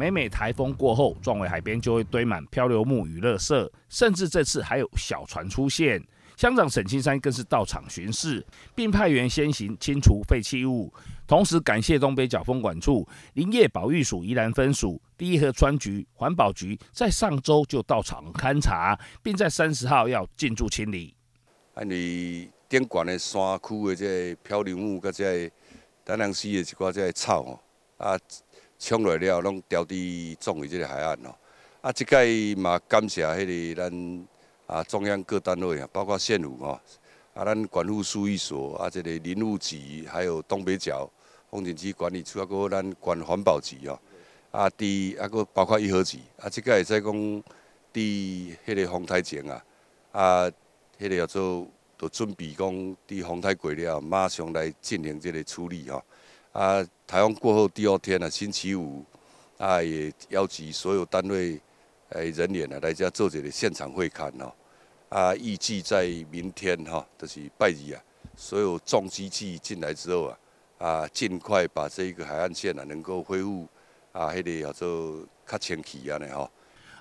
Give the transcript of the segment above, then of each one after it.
每每台风过后，壮伟海边就会堆满漂流木与垃圾，甚至这次还有小船出现。乡长沈青山更是到场巡视，并派员先行清除废弃物。同时，感谢东北角风管处、林业保育署宜兰分署、第一河川局、环保局在上周就到场勘查，并在三十号要进驻清理。因你电管的山区的这漂流木，跟这大量死的一挂这草啊。冲落了，拢掉伫壮围即个海岸吼。啊，即个嘛感谢迄个咱啊中央各单位啊，包括县府吼，啊咱管护书一所，啊这个林务局，还有东北角风景区管理处，啊个咱管环保局吼，啊伫啊个包括一合子，啊即个在讲伫迄个洪台前啊，啊迄个要做都准备讲伫洪台过了，马上来进行即个处理吼。啊，台风过后第二天呢，星期五，啊，也邀集所有单位，呃，人员呢来家做这个现场会勘哦。啊，预计在明天哈，就是拜二啊，所有重机器进来之后啊，啊，尽快把这一个海岸线啊能够恢复啊，迄个叫做较清气啊呢哈。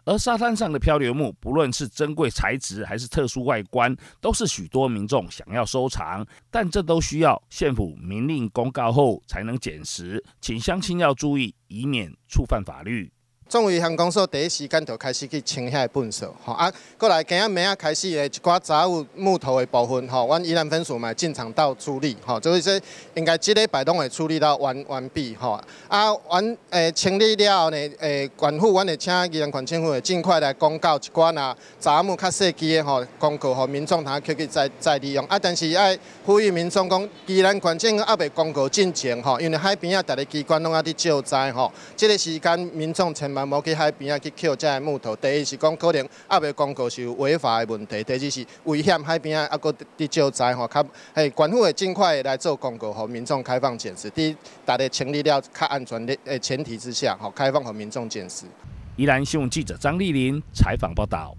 而沙滩上的漂流木，不论是珍贵材质还是特殊外观，都是许多民众想要收藏，但这都需要县府明令公告后才能捡拾，请乡亲要注意，以免触犯法律。总一行公所第一时间就开始去清遐个粪扫吼，啊，过来今仔明仔开始的一寡杂物木头的部分吼，阮依然分数嘛进场到处理吼，就是说应该即礼摆动会处理到完完毕吼，啊完诶清理了后呢，诶，管乎阮会请人员、群众会尽快来公告一寡呐杂物较细枝的吼，公告吼民众他可以再再利用，啊，但是要呼吁民众讲，依然管键个阿未公告进前吼，因为海边啊，逐个机关拢啊伫救灾吼，即个时间民众清。万无去海边啊去捡这木头。第一是讲可能啊未广告是有违法的问题，第二是危险海边啊啊个伫礁灾吼，靠，嘿，管方会尽快来做广告和民众开放见识。第一，达到前了，较安全的诶前提之下，吼开放和民众见识。《宜兰新闻》记者张丽玲采访报道。